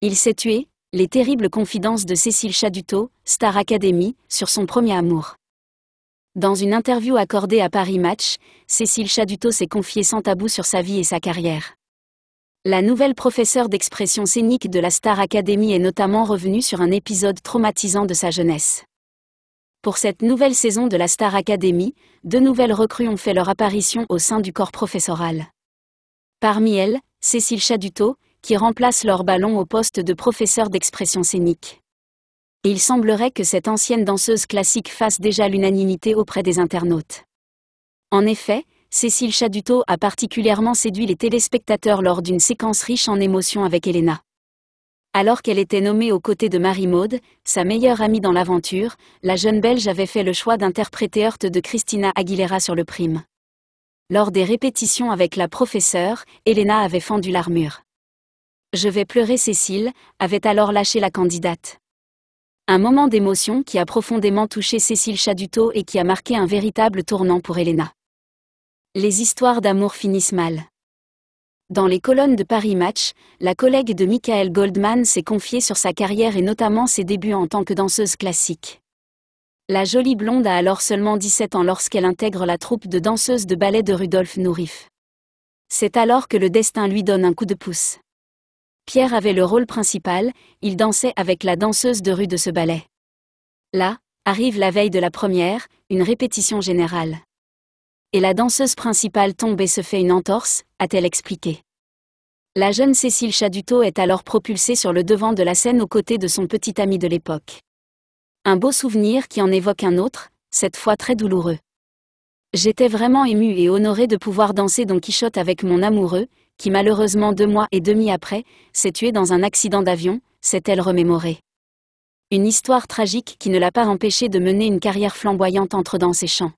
Il s'est tué, les terribles confidences de Cécile Chaduteau, Star Academy, sur son premier amour. Dans une interview accordée à Paris Match, Cécile Chaduteau s'est confiée sans tabou sur sa vie et sa carrière. La nouvelle professeure d'expression scénique de la Star Academy est notamment revenue sur un épisode traumatisant de sa jeunesse. Pour cette nouvelle saison de la Star Academy, deux nouvelles recrues ont fait leur apparition au sein du corps professoral. Parmi elles, Cécile Chaduteau, qui remplace leur Ballon au poste de professeur d'expression scénique. il semblerait que cette ancienne danseuse classique fasse déjà l'unanimité auprès des internautes. En effet, Cécile Chaduto a particulièrement séduit les téléspectateurs lors d'une séquence riche en émotions avec Elena. Alors qu'elle était nommée aux côtés de Marie-Maude, sa meilleure amie dans l'aventure, la jeune Belge avait fait le choix d'interpréter Heurte de Christina Aguilera sur le prime. Lors des répétitions avec la professeure, Elena avait fendu l'armure. Je vais pleurer Cécile, avait alors lâché la candidate. Un moment d'émotion qui a profondément touché Cécile Chaduto et qui a marqué un véritable tournant pour Elena. Les histoires d'amour finissent mal. Dans les colonnes de Paris Match, la collègue de Michael Goldman s'est confiée sur sa carrière et notamment ses débuts en tant que danseuse classique. La jolie blonde a alors seulement 17 ans lorsqu'elle intègre la troupe de danseuses de ballet de Rudolf Nourif. C'est alors que le destin lui donne un coup de pouce. Pierre avait le rôle principal, il dansait avec la danseuse de rue de ce ballet. Là, arrive la veille de la première, une répétition générale. Et la danseuse principale tombe et se fait une entorse, a-t-elle expliqué. La jeune Cécile Chaduteau est alors propulsée sur le devant de la scène aux côtés de son petit ami de l'époque. Un beau souvenir qui en évoque un autre, cette fois très douloureux. J'étais vraiment émue et honorée de pouvoir danser Don Quichotte avec mon amoureux, qui malheureusement deux mois et demi après, s'est tué dans un accident d'avion, s'est-elle remémorée. Une histoire tragique qui ne l'a pas empêchée de mener une carrière flamboyante entre dans ses champs.